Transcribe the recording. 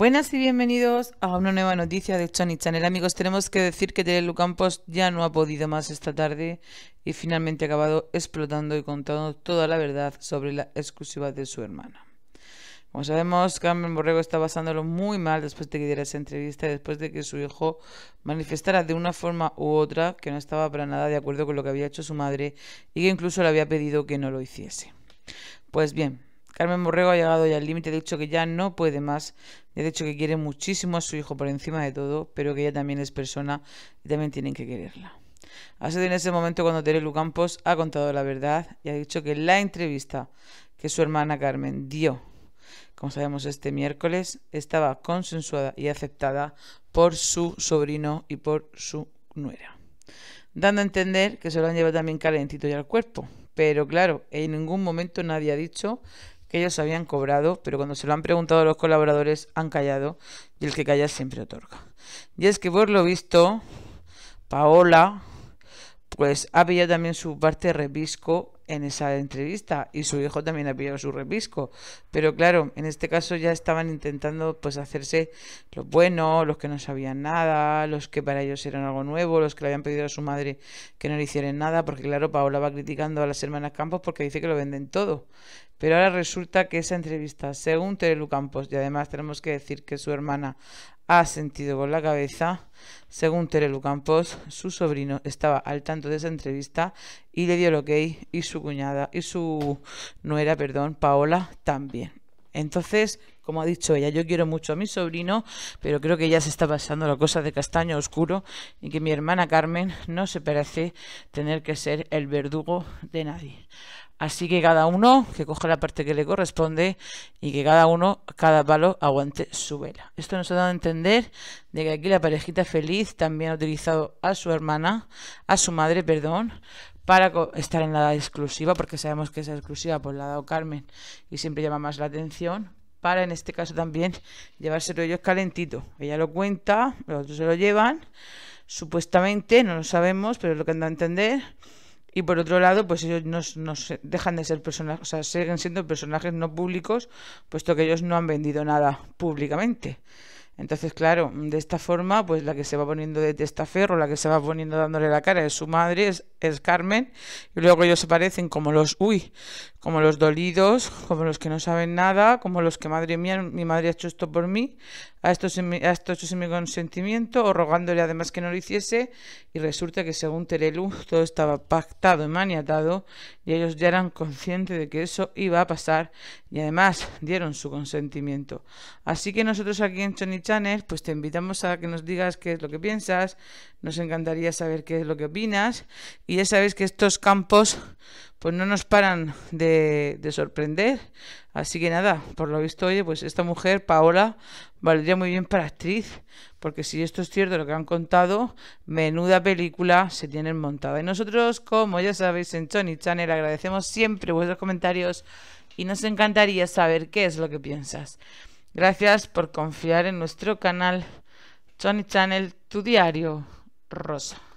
Buenas y bienvenidos a una nueva noticia de Choni Channel. Amigos, tenemos que decir que Terelu Campos ya no ha podido más esta tarde y finalmente ha acabado explotando y contando toda la verdad sobre la exclusiva de su hermana. Como sabemos, Carmen Borrego está pasándolo muy mal después de que diera esa entrevista y después de que su hijo manifestara de una forma u otra que no estaba para nada de acuerdo con lo que había hecho su madre y que incluso le había pedido que no lo hiciese. Pues bien, Carmen Borrego ha llegado ya al límite, ha dicho que ya no puede más, ha dicho que quiere muchísimo a su hijo por encima de todo, pero que ella también es persona y también tienen que quererla. Ha sido en ese momento cuando Terelu Campos ha contado la verdad y ha dicho que la entrevista que su hermana Carmen dio, como sabemos este miércoles, estaba consensuada y aceptada por su sobrino y por su nuera. Dando a entender que se lo han llevado también calentito ya al cuerpo. Pero claro, en ningún momento nadie ha dicho que ellos habían cobrado, pero cuando se lo han preguntado a los colaboradores han callado y el que calla siempre otorga. Y es que por lo visto, Paola pues ha pillado también su parte de repisco en esa entrevista y su hijo también ha pillado su repisco. Pero claro, en este caso ya estaban intentando pues hacerse los buenos, los que no sabían nada, los que para ellos eran algo nuevo, los que le habían pedido a su madre que no le hicieran nada, porque claro, Paola va criticando a las hermanas Campos porque dice que lo venden todo. Pero ahora resulta que esa entrevista, según Terelu Campos, y además tenemos que decir que su hermana ha sentido con la cabeza, según Terelu Campos, su sobrino estaba al tanto de esa entrevista y le dio el ok y su cuñada y su nuera, perdón, Paola también. Entonces, como ha dicho ella, yo quiero mucho a mi sobrino, pero creo que ya se está pasando la cosa de castaño oscuro y que mi hermana Carmen no se parece tener que ser el verdugo de nadie. Así que cada uno que coge la parte que le corresponde y que cada uno, cada palo, aguante su vela. Esto nos ha dado a entender de que aquí la parejita feliz también ha utilizado a su hermana, a su madre, perdón, para estar en la exclusiva, porque sabemos que esa exclusiva por pues, la ha dado Carmen y siempre llama más la atención, para en este caso también llevárselo ellos calentito. Ella lo cuenta, los otros se lo llevan, supuestamente, no lo sabemos, pero es lo que han dado a entender y por otro lado, pues ellos no, no dejan de ser personajes, o sea, siguen siendo personajes no públicos, puesto que ellos no han vendido nada públicamente. Entonces, claro, de esta forma, pues la que se va poniendo de testaferro, la que se va poniendo dándole la cara es su madre, es, es Carmen, y luego ellos se parecen como los, uy, como los dolidos, como los que no saben nada, como los que, madre mía, mi madre ha hecho esto por mí, A esto a mi, hecho mi consentimiento, o rogándole además que no lo hiciese, y resulta que según Terelu todo estaba pactado y maniatado, y ellos ya eran conscientes de que eso iba a pasar, y además dieron su consentimiento. Así que nosotros aquí en Chonichanes, Channel, pues te invitamos a que nos digas qué es lo que piensas, nos encantaría saber qué es lo que opinas, y ya sabéis que estos campos pues no nos paran de, sorprender. Así que nada, por lo visto, oye, pues esta mujer, Paola, valdría muy bien para actriz, porque si esto es cierto lo que han contado, menuda película se tienen montada. Y nosotros, como ya sabéis, en Tony Channel agradecemos siempre vuestros comentarios y nos encantaría saber qué es lo que piensas. Gracias por confiar en nuestro canal Tony Channel, tu diario rosa.